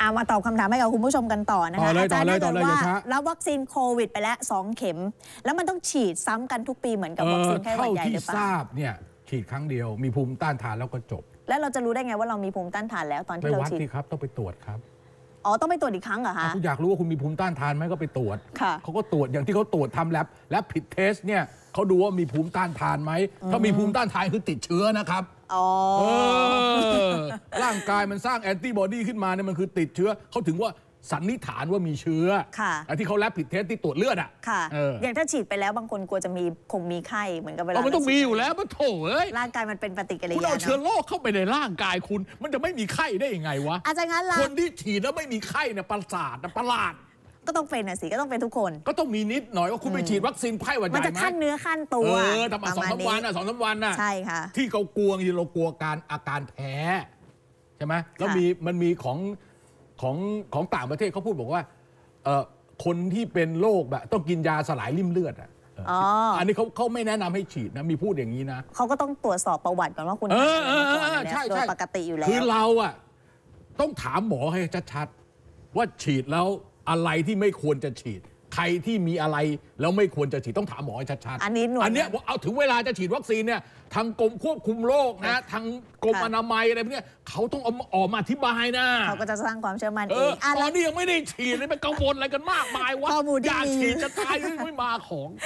อามาตอบคำถามให้กับคุณผู้ชมกันต่อนะคะอาจารย์ได้บอกว่ารับวัคซีนโควิดไปแล้วสองเข็ม แล้วมันต้องฉีดซ้ำกันทุกปีเหมือนกับวัคซีนไข้หวัดใหญ่หรือเปล่าเท่าที่ทราบเนี่ยฉีดครั้งเดียวมีภูมิต้านทานแล้วก็จบ แล้วเราจะรู้ได้ไงว่าเรามีภูมิต้านทานแล้วตอนที่เราฉีดไปวัดที่ครับต้องไปตรวจครับอ๋อต้องไปตรวจอีกครั้งเหรอคะคุณอยากรู้ว่าคุณมีภูมิต้านทานไหมก็ไปตรวจเขาก็ตรวจอย่างที่เขาตรวจทำแลบและผิดเทสเนี่ยเขาดูว่ามีภูมิต้านทานไหมถ้ามีภูมิต้านทานคือติดเชื้อนะครับอ๋อร่างกายมันสร้างแอนติบอดี ขึ้นมาเนี่ยมันคือติดเชื้อเขาถึงว่าสันนิษฐานว่ามีเชื้อค่ะที่เขาแลบผิดเทสที่ตรวจเลือดอ่ะค่ะอย่างถ้าฉีดไปแล้วบางคนกลัวจะมีคงมีไข้ เหมือนกับเวลามันต้องมีอยู่แล้วมันโถเอ้ยร่างกายมันเป็นปฏิกิริยาคุณเอาเชื้อโรคเข้าไปในร่างกายคุณ มันจะไม่มีไข้ได้ยังไงวะอาจารย์งั้นคนที่ฉีดแล้วไม่มีไข้เนี่ยประสาทนะประหลาดก็ต้องเป็นนะสิก็ต้องเป็นทุกคน ก็ต้องมีนิดหน่อยว่าคุณไปฉีดวัคซีนไข้หวัดใหญ่ไหมมันจะขั้นเนื้อขั้นตัวเออทำมาสองสามวันอ่ะสองสามวันอ่ะใช่ค่ะที่เขากลัวที่เรากลัวการอาการแพ้ใช่ไหมแล้วมีมันมีของของของต่างประเทศเขาพูดบอกว่า เออคนที่เป็นโรคแบบต้องกินยาสลายริ่มเลือดอ่ะอันนี้เขาเขาไม่แนะนำให้ฉีดนะมีพูดอย่างนี้นะเขาก็ต้องตรวจสอบประวัติก่อน ว่าคุณเออเออใช่ใช่ปกติอยู่แล้ว คือเราอ่ะต้องถามหมอให้ชัดๆ ว่าฉีดแล้วอะไรที่ไม่ควรจะฉีดใครที่มีอะไร แล้วไม่ควรจะฉีดต้องถามหมอชัดๆ อันนี้หน่วยอันเนี้ยเอาถึงเวลาจะฉีดวัคซีนเนี่ยทางกรมควบคุมโรคนะทางกรมอนามัยอะไรพวกนี้เขาต้องอออกมาอธิบายนะ เขาก็จะสร้างความเชื่อมั่นเองตอนนี้ยังไม่ได้ฉีดเลยไปกังวลอะไรกันมากมายว่ะอยากฉีดจะตายไม่มาของ